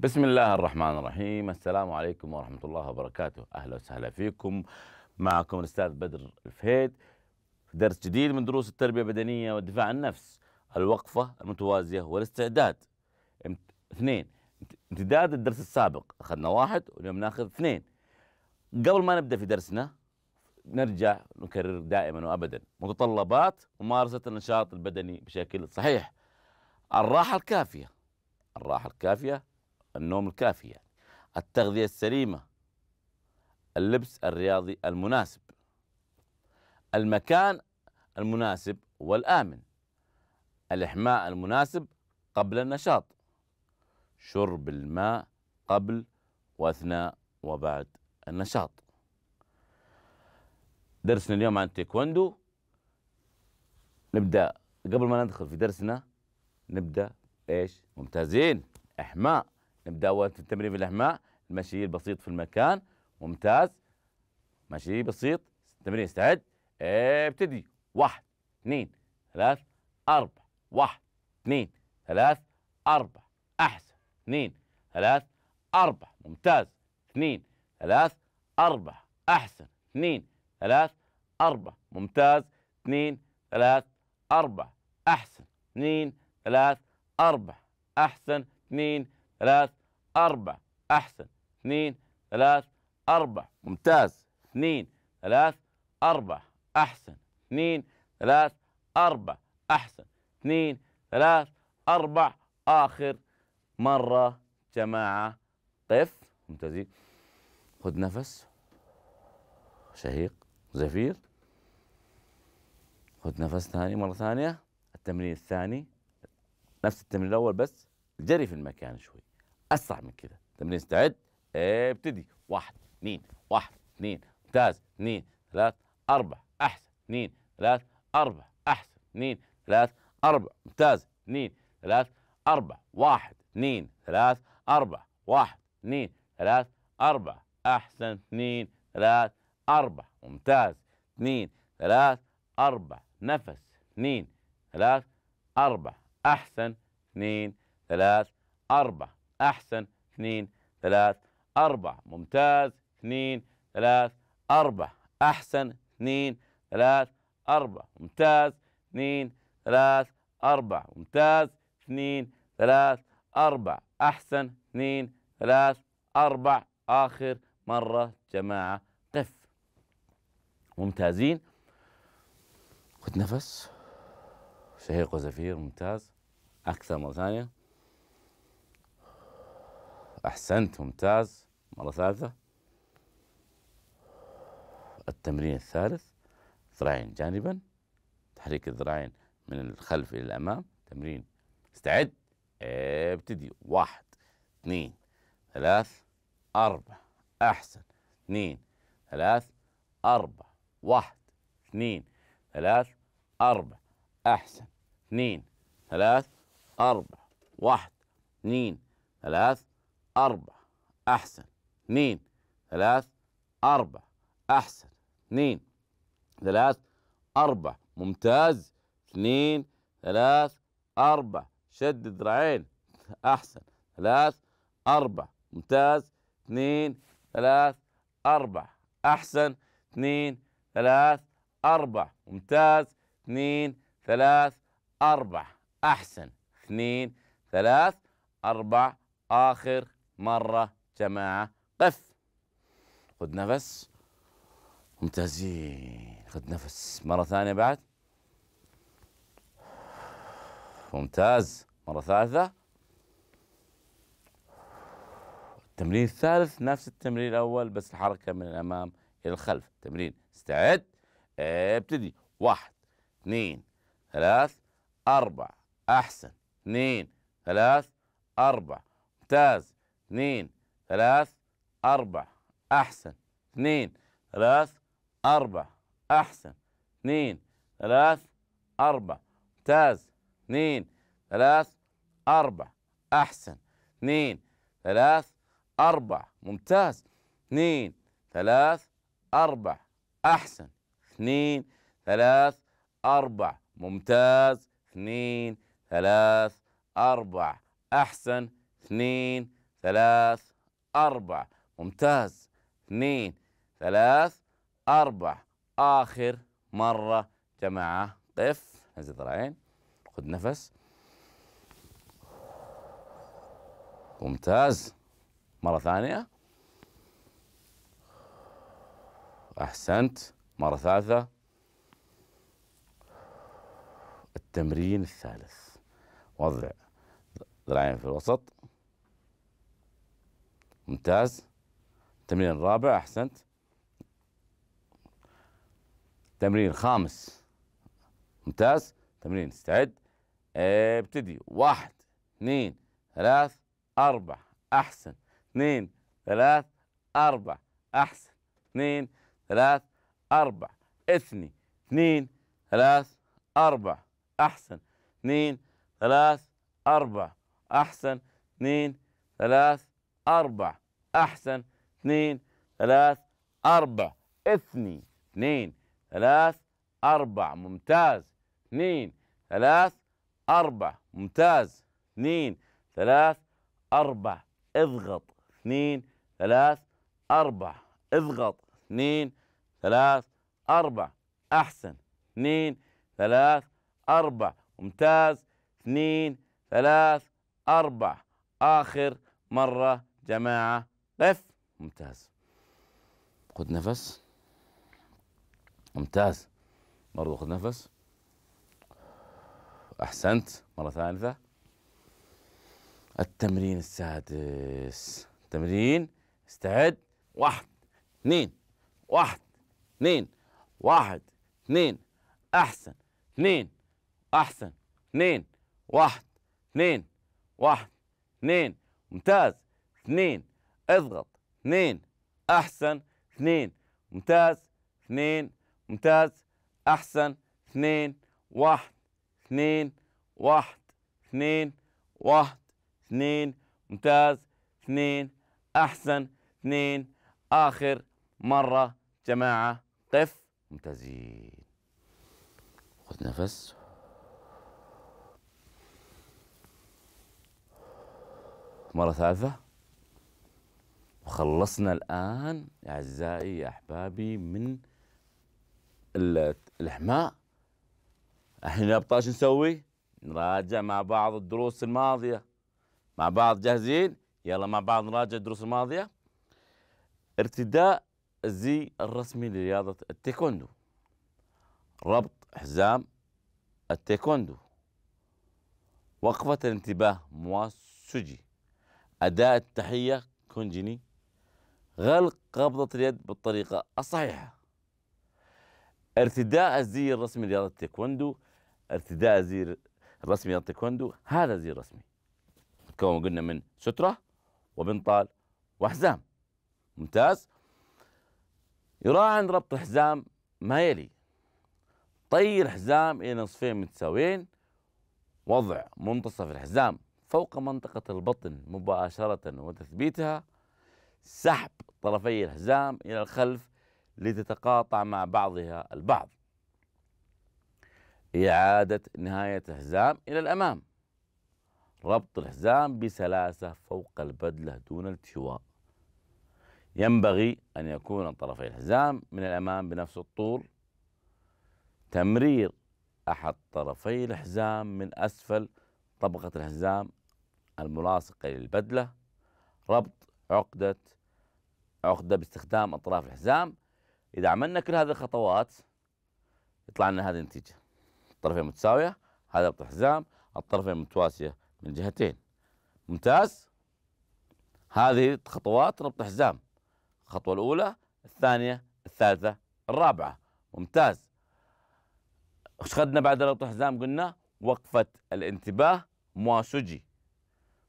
بسم الله الرحمن الرحيم السلام عليكم ورحمة الله وبركاته أهلا وسهلا فيكم معكم الأستاذ بدر الفهيد في درس جديد من دروس التربية البدنية والدفاع عن النفس الوقفة المتوازية والاستعداد اثنين امتداد الدرس السابق أخذنا واحد واليوم ناخذ اثنين قبل ما نبدأ في درسنا نرجع نكرر دائما وأبدا متطلبات ممارسة النشاط البدني بشكل صحيح الراحة الكافية الراحة الكافية النوم الكافي يعني التغذية السليمة اللبس الرياضي المناسب المكان المناسب والآمن الإحماء المناسب قبل النشاط شرب الماء قبل وأثناء وبعد النشاط درسنا اليوم عن تيكواندو نبدأ قبل ما ندخل في درسنا نبدأ إيش ممتازين إحماء نبداو في التمرين في الاحماء المشي البسيط في المكان ممتاز مشي بسيط تمرين استعد ابتدي واحد اثنين ثلاث اربع واحد اثنين ثلاث اربع احسن اثنين ثلاث اربع ممتاز اثنين ثلاث اربع احسن اثنين ثلاث اربع ممتاز اثنين ثلاث اربع احسن اثنين ثلاث اربع احسن اثنين ثلاث أربع أحسن اثنين ثلاث أربع ممتاز اثنين ثلاث أربع أحسن اثنين ثلاث أربع أحسن اثنين ثلاث أربع آخر مرة جماعة قف ممتازين خذ نفس شهيق زفير خذ نفس ثاني مرة ثانية التمرين الثاني نفس التمرين الأول بس جري في المكان شوي اسرع من كده تمرين استعد ابتدي واحد اثنين واحد اثنين ممتاز اثنين ثلاث اربع احسن اثنين ثلاث اربع احسن اثنين ثلاث اربع ممتاز اثنين ثلاث اربع واحد اثنين ثلاث اربع واحد اثنين ثلاث اربع احسن اثنين ثلاث اربع ممتاز اثنين ثلاث اربع نفس اثنين ثلاث اربع احسن اثنين ثلاث اربع أحسن اثنين ثلاث أربعة ممتاز اثنين ثلاث أربع أحسن اثنين ثلاث أربع ممتاز اثنين ثلاث أربع ممتاز اثنين ثلاث أربعة أحسن اثنين ثلاث أربع آخر مرة جماعة قف ممتازين خذ نفس شهيق وزفير ممتاز أكثر مرة ثانية أحسنت ممتاز مرة ثالثة التمرين الثالث ذراعين جانبا تحريك الذراعين من الخلف إلى الأمام تمرين استعد ابتدي واحد اثنين ثلاث أربع أحسن اثنين ثلاث أربع واحد اثنين ثلاث أربع أحسن اثنين ثلاث أربع واحد اثنين ثلاث أربعة أحسن اثنين ثلاث أربعة أحسن اثنين ثلاث أربعة ممتاز اثنين ثلاث أربعة شد ذراعين أحسن ثلاث أربعة ممتاز اثنين ثلاث أربعة أحسن اثنين ثلاث أربعة ممتاز اثنين ثلاث أربعة أحسن اثنين ثلاث أربعة آخر مرة جماعة قف خذ نفس ممتازين خذ نفس مرة ثانية بعد ممتاز مرة ثالثة التمرين الثالث نفس التمرين الأول بس الحركة من الأمام إلى الخلف تمرين استعد ابتدي واحد اثنين ثلاث أربع أحسن اثنين ثلاث أربع ممتاز اثنين ثلاث أربع أحسن اثنين ثلاث أربع أحسن اثنين ثلاث أربع ممتاز اثنين ثلاث أربع أحسن اثنين ثلاث أربع ممتاز اثنين ثلاث أربع أحسن اثنين ثلاث أربع ممتاز اثنين ثلاث أربع أحسن اثنين ثلاث أربع ممتاز اثنين ثلاث أربع آخر مرة جماعة قف نزل ذراعين خذ نفس ممتاز مرة ثانية أحسنت مرة ثالثة التمرين الثالث وضع ذراعين في الوسط ممتاز التمرين الرابع أحسنت تمرين خامس ممتاز تمرين استعد إيه، ابتدي واحد اثنين ثلاث أربع أحسن اثنين ثلاث أربع أحسن اثنين ثلاث أربع اثني اثنين ثلاث أربع أحسن اثنين ثلاث أربع أحسن اثنين ثلاث أربع أحسن اثنين ثلاث أربع اثني اثنين ثلاث أربع ممتاز اثنين ثلاث أربع ممتاز اثنين ثلاث أربع اضغط اثنين ثلاث أربع اضغط اثنين ثلاث أربع أحسن اثنين ثلاث أربع ممتاز اثنين ثلاث أربع آخر مرة جماعة قف ممتاز خد نفس ممتاز برضه خد نفس أحسنت مرة ثالثة التمرين السادس تمرين استعد واحد اثنين واحد اثنين واحد اثنين أحسن اثنين أحسن اثنين واحد اثنين واحد اثنين ممتاز اثنين اضغط اثنين أحسن اثنين ممتاز اثنين ممتاز أحسن اثنين واحد اثنين واحد اثنين واحد اثنين ممتاز اثنين أحسن اثنين آخر مرة جماعة قف ممتازين خذ نفس مرة ثالثة وخلصنا الآن أعزائي يا أحبابي من الحماء احنا ابطال شو نسوي؟ نراجع مع بعض الدروس الماضية مع بعض جاهزين؟ يلا مع بعض نراجع الدروس الماضية ارتداء الزي الرسمي لرياضة التايكوندو ربط حزام التايكوندو وقفة الانتباه مواسوجي أداء التحية كونجيني غلق قبضة اليد بالطريقة الصحيحة ارتداء الزي الرسمي لرياضة التايكوندو ارتداء الزي الرسمي لرياضة التايكوندو هذا زي الرسمي متكون قلنا من سترة وبنطال وحزام ممتاز يراعى عند ربط الحزام ما يلي طي الحزام إلى نصفين متساويين وضع منتصف الحزام فوق منطقة البطن مباشرة وتثبيتها سحب طرفي الحزام إلى الخلف لتتقاطع مع بعضها البعض إعادة نهاية الحزام إلى الأمام ربط الحزام بسلاسة فوق البدلة دون التواء ينبغي أن يكون طرفي الحزام من الأمام بنفس الطول تمرير أحد طرفي الحزام من أسفل طبقة الحزام الملاصقة للبدلة ربط عقدة عقدة باستخدام أطراف الحزام إذا عملنا كل هذه الخطوات يطلع لنا هذه النتيجة الطرفين متساوية هذا ربط الحزام الطرفين متواسية من جهتين ممتاز هذه خطوات ربط الحزام الخطوة الأولى الثانية الثالثة الرابعة ممتاز ايش خدنا بعد ربط الحزام قلنا وقفة الانتباه مواسوجي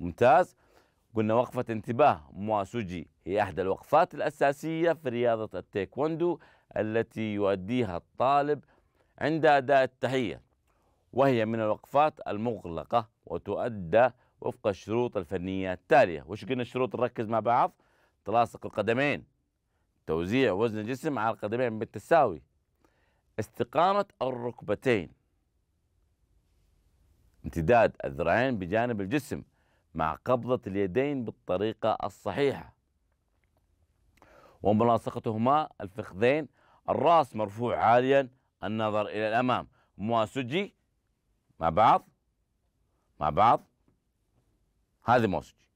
ممتاز قلنا وقفة انتباه مواسوجي هي إحدى الوقفات الأساسية في رياضة التايكوندو التي يؤديها الطالب عند أداء التحية وهي من الوقفات المغلقة وتؤدى وفق الشروط الفنية التالية وش قلنا الشروط نركز مع بعض تلاصق القدمين توزيع وزن الجسم على القدمين بالتساوي استقامة الركبتين امتداد الذراعين بجانب الجسم مع قبضة اليدين بالطريقة الصحيحة وملاصقتهما الفخذين الرأس مرفوع عاليا النظر إلى الأمام مواسجي مع بعض مع بعض هذه مواسجي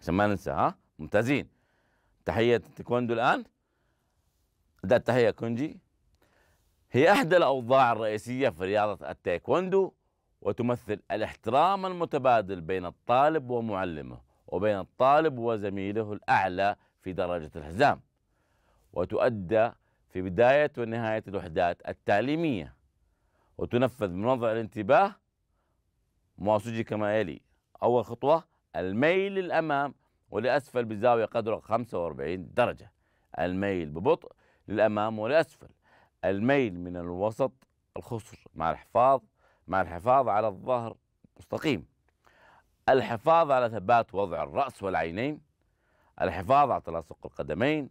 عشان ما ننسى ها ممتازين تحية التايكوندو الآن ده التحية كونجي هي إحدى الأوضاع الرئيسية في رياضة التايكوندو وتمثل الاحترام المتبادل بين الطالب ومعلمه وبين الطالب وزميله الأعلى في درجة الحزام وتؤدى في بداية ونهاية الوحدات التعليمية وتنفذ من وضع الانتباه مواسجي كما يلي أول خطوة الميل للأمام ولأسفل بزاوية قدرها 45 درجة الميل ببطء للأمام ولأسفل الميل من الوسط الخصر مع الحفاظ مع الحفاظ على الظهر مستقيم الحفاظ على ثبات وضع الرأس والعينين الحفاظ على تلاصق القدمين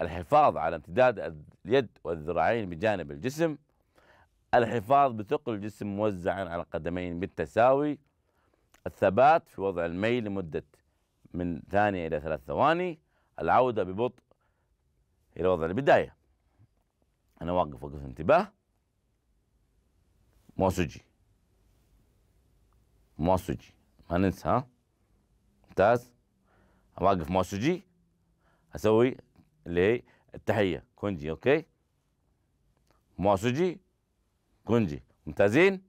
الحفاظ على امتداد اليد والذراعين بجانب الجسم الحفاظ بثقل الجسم موزعا على القدمين بالتساوي الثبات في وضع الميل لمدة من ثانية إلى ثلاث ثواني العودة ببطء إلى وضع البداية أنا واقف وقف انتباه موسجي موسجي ما ننسى ها ممتاز اوقف موسوجي اسوي اللي هي التحيه كونجي اوكي موسوجي كونجي ممتازين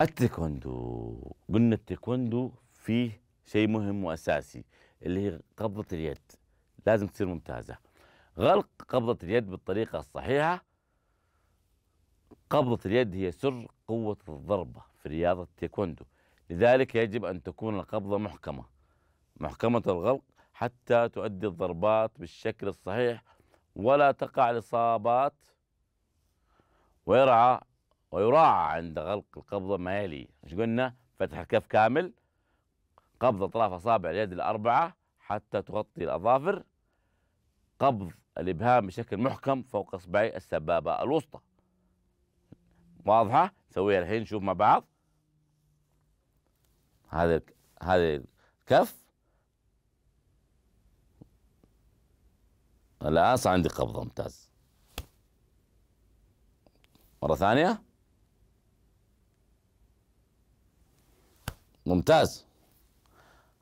التيكوندو قلنا التيكوندو فيه شيء مهم واساسي اللي هي قبضه اليد لازم تصير ممتازه غلق قبضه اليد بالطريقه الصحيحه قبضه اليد هي سر قوه الضربه في رياضه التيكوندو لذلك يجب أن تكون القبضة محكمة محكمة الغلق حتى تؤدي الضربات بالشكل الصحيح ولا تقع الإصابات ويرعى ويراعى عند غلق القبضة ما يلي مش قلنا فتح الكف كامل قبض أطراف أصابع اليد الأربعة حتى تغطي الأظافر قبض الإبهام بشكل محكم فوق إصبعي السبابة الوسطى واضحة؟ سويها الحين نشوف مع بعض هذا هذا الكف الآن صار عندي قبضة ممتاز مرة ثانية ممتاز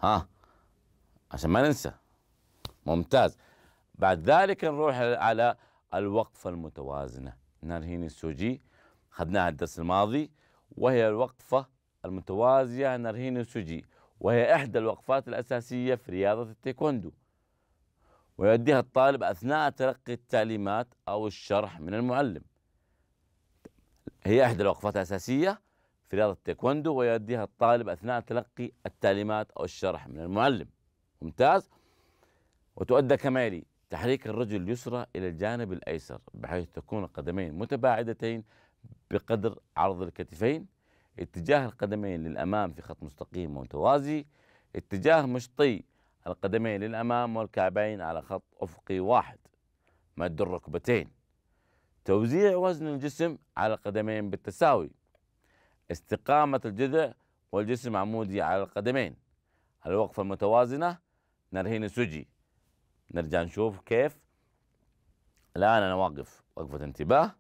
ها عشان ما ننسى ممتاز بعد ذلك نروح على الوقفة المتوازنة نرهين السوجي خدناها الدرس الماضي وهي الوقفة المتوازية نرهين سوجي وهي إحدى الوقفات الأساسية في رياضة التايكوندو ويؤديها الطالب أثناء تلقي التعليمات أو الشرح من المعلم هي إحدى الوقفات الأساسية في رياضة التايكوندو ويؤديها الطالب أثناء تلقي التعليمات أو الشرح من المعلم ممتاز وتؤدى كما يلي تحريك الرجل اليسرى إلى الجانب الأيسر بحيث تكون القدمين متباعدتين بقدر عرض الكتفين اتجاه القدمين للأمام في خط مستقيم متوازي اتجاه مشطي القدمين للأمام والكعبين على خط أفقي واحد مد الركبتين توزيع وزن الجسم على القدمين بالتساوي استقامة الجذع والجسم عمودي على القدمين الوقفة المتوازنة نرهين سجي نرجع نشوف كيف الآن أنا واقف وقفة انتباه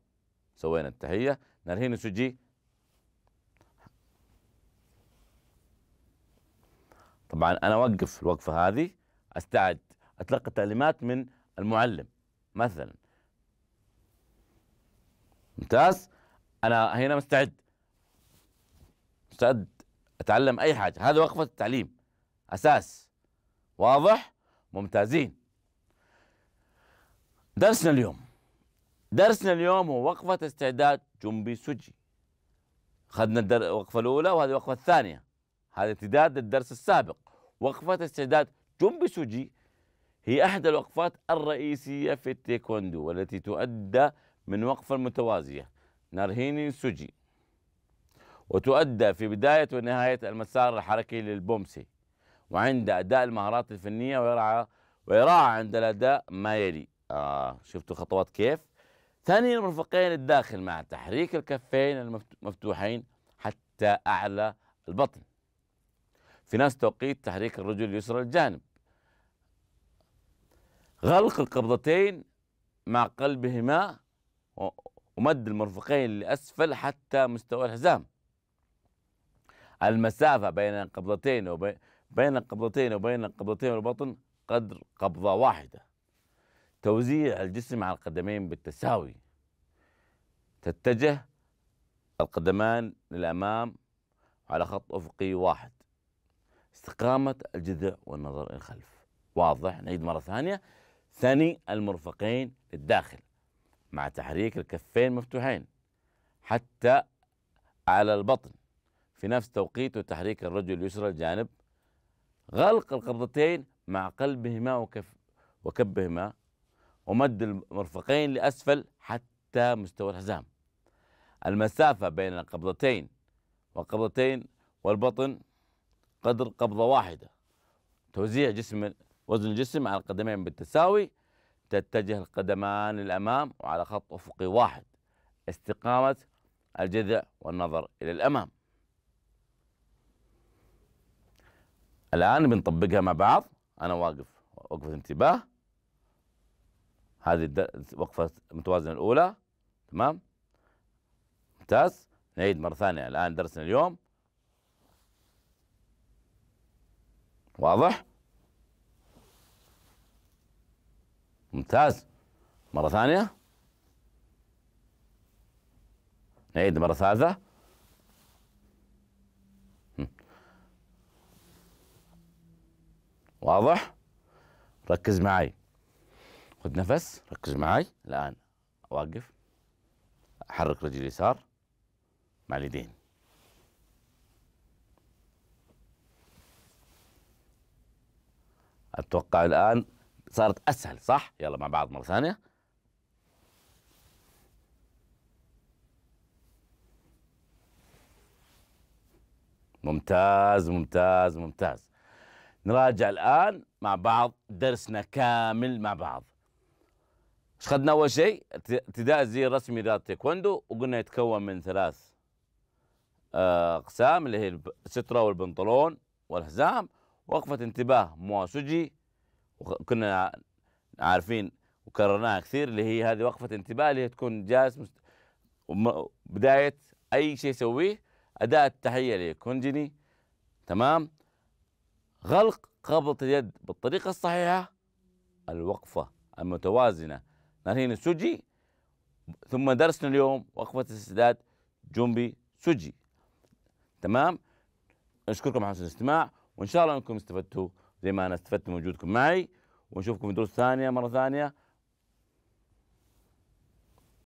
سوينا التحية نرهين سجي طبعا انا اوقف الوقفه هذه استعد اتلقى تعليمات من المعلم مثلا ممتاز انا هنا مستعد مستعد اتعلم اي حاجه هذا وقفه التعليم اساس واضح ممتازين درسنا اليوم درسنا اليوم هو وقفه استعداد جنبي سجي خدنا الدر... الوقفه الاولى وهذه الوقفه الثانيه هذا امتداد للدرس السابق وقفة استعداد جنب سوجي هي أحد الوقفات الرئيسية في التايكوندو والتي تؤدى من وقفة متوازية نارهيني سوجي وتؤدى في بداية ونهاية المسار الحركي للبومسي وعند أداء المهارات الفنية ويراعى ويراعى عند الأداء ما يلي آه شفتوا خطوات كيف ثانيا مرفقين الداخل مع تحريك الكفين المفتوحين حتى أعلى البطن في ناس توقيت تحريك الرجل اليسرى الجانب غلق القبضتين مع قلبهما ومد المرفقين لأسفل حتى مستوى الحزام المسافة بين القبضتين وبين القبضتين وبين القبضتين والبطن قدر قبضة واحدة توزيع الجسم على القدمين بالتساوي تتجه القدمان للأمام على خط أفقي واحد استقامة الجذع والنظر إلى الخلف واضح نعيد مرة ثانية ثني المرفقين للداخل مع تحريك الكفين مفتوحين حتى على البطن في نفس توقيت وتحريك الرجل اليسرى الجانب غلق القبضتين مع قلبهما وكف وكبهما ومد المرفقين لأسفل حتى مستوى الحزام المسافة بين القبضتين والقبضتين والبطن قدر قبضة واحدة توزيع جسم وزن الجسم على القدمين بالتساوي تتجه القدمان للأمام وعلى خط أفقي واحد استقامة الجذع والنظر إلى الأمام الآن بنطبقها مع بعض أنا واقف وقفة انتباه هذه وقفة متوازنة الأولى تمام ممتاز نعيد مرة ثانية الآن درسنا اليوم واضح ممتاز مرة ثانية نعيد مرة ثالثة واضح ركز معي خذ نفس ركز معي الآن واقف أحرك رجلي اليسار مع اليدين اتوقع الان صارت اسهل صح يلا مع بعض مره ثانيه ممتاز ممتاز ممتاز نراجع الآن مع بعض درسنا كامل مع بعض ايش خدنا أول شيء ابتداء الزي الرسمي لرياضه تايكوندو وقلنا يتكون من ثلاث آه، أقسام اللي هي السترة والبنطلون والحزام وقفت انتباه مواسوجي وكنا عارفين وكررناها كثير اللي هي هذه وقفة انتباه اللي هي تكون جالس مست... بداية أي شيء يسويه أداء التحية لكونجني تمام غلق قبضة اليد بالطريقة الصحيحة الوقفة المتوازنة نرهين السجي ثم درسنا اليوم وقفة السداد جنبي سجي تمام أشكركم على حسن الاستماع وان شاء الله انكم استفدتوا زي ما انا استفدت من وجودكم معي ونشوفكم في دروس ثانيه مره ثانيه